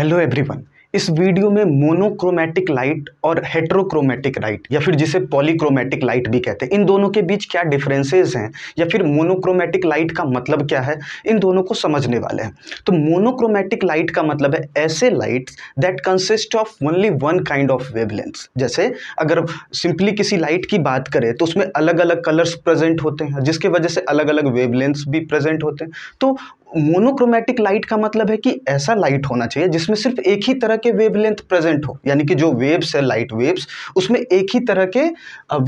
hello everyone इस video में monochromatic light और हेट्रोक्रोमेटिक लाइट या फिर जिसे पॉलीक्रोमेटिक लाइट भी कहते हैं इन दोनों के बीच क्या डिफरेंसेस हैं या फिर मोनोक्रोमेटिक लाइट का मतलब क्या है इन दोनों को समझने वाले हैं तो मोनोक्रोमेटिक लाइट का मतलब है ऐसे lights that consist of only one kind of wavelength जैसे अगर सिंपली किसी लाइट की बात करें तो उसमें अलग अलग कलर्स प्रेजेंट होते हैं जिसके वजह से अलग अलग वेवलेंथ्स भी प्रेजेंट होते हैं तो मोनोक्रोमेटिक लाइट का मतलब है कि ऐसा लाइट होना चाहिए जिसमें सिर्फ एक ही तरह के वेवलेंथ प्रेजेंट हो यानी कि जो वेव्स है लाइट वेव्स उसमें एक ही तरह के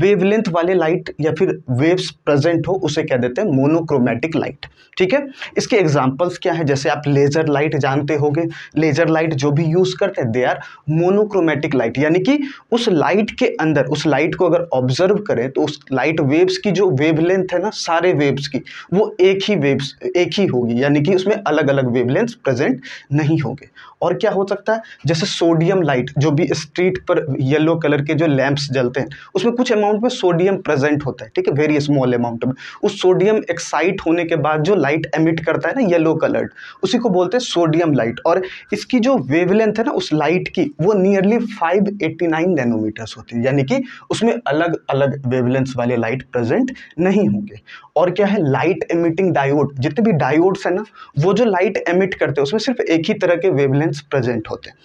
वेवलेंथ वाले लाइट या फिर वेव्स प्रेजेंट हो उसे कह देते हैं मोनोक्रोमेटिक लाइट ठीक है इसके एग्जांपल्स क्या है जैसे आप लेजर लाइट जानते हो लेजर लाइट जो भी यूज़ करते हैं दे आर मोनोक्रोमेटिक लाइट यानी कि उस लाइट के अंदर उस लाइट को अगर ऑब्जर्व करें तो उस लाइट वेव्स की जो वेवलेंथ है ना सारे वेव्स की वो एक ही वेव्स एक ही होगी यानी यानी कि उसमें अलग अलग वेवलेंथ प्रेजेंट नहीं होंगे और क्या हो सकता है जैसे सोडियम लाइट जो भी स्ट्रीट पर येलो कलर के जो लैंप्स जलते हैं उसमें कुछ अमाउंट में सोडियम प्रेजेंट होता है ठीक है वेरी स्मॉल अमाउंट में उस सोडियम एक्साइट होने के बाद जो लाइट एमिट करता है ना येलो कलर्ड उसी को बोलते हैं सोडियम लाइट और इसकी जो वेवलेंथ है ना उस लाइट की वो नियरली 589 नैनोमीटर्स होती है यानी कि उसमें अलग अलग वेवलेंथ वाले लाइट प्रेजेंट नहीं होंगे और क्या है लाइट एमिटिंग डायोड जितने भी डायोड्स हैं ना वो जो लाइट एमिट करते हैं उसमें सिर्फ एक ही तरह के वेवलेंस प्रेजेंट होते हैं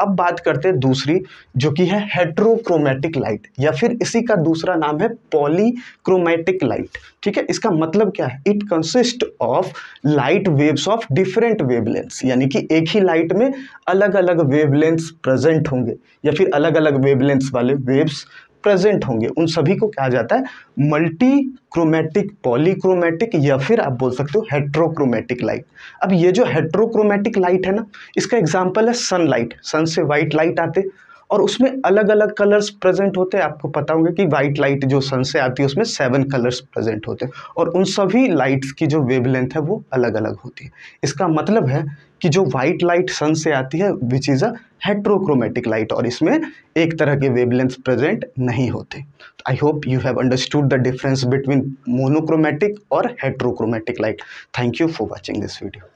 अब बात करते हैं दूसरी जो कि है हेट्रोक्रोमेटिक लाइट या फिर इसी का दूसरा नाम है पॉलीक्रोमेटिक लाइट ठीक है इसका मतलब क्या है it consist of light waves of different wavelengths यानी कि एक ही लाइट में अलग अलग वेवलेंथ्स प्रेजेंट होंगे या फिर अलग अलग वेवलेंथ्स वाले वेव्स प्रेजेंट होंगे उन सभी को कहा जाता है मल्टी क्रोमेटिक पॉलीक्रोमेटिक या फिर आप बोल सकते हो हेट्रोक्रोमेटिक लाइट अब ये जो हेट्रोक्रोमेटिक लाइट है ना इसका एग्जाम्पल है सनलाइट सन से व्हाइट लाइट आते और उसमें अलग अलग कलर्स प्रेजेंट होते हैं आपको पता होंगे कि वाइट लाइट जो सन से आती है उसमें सेवन कलर्स प्रेजेंट होते हैं और उन सभी लाइट्स की जो वेवलेंथ है वो अलग अलग होती है इसका मतलब है कि जो वाइट लाइट सन से आती है विच इज़ अ हेट्रोक्रोमेटिक लाइट और इसमें एक तरह के वेवलेंथ प्रेजेंट नहीं होते I hope you have understood the difference between monochromatic और heterochromatic light thank you for watching this video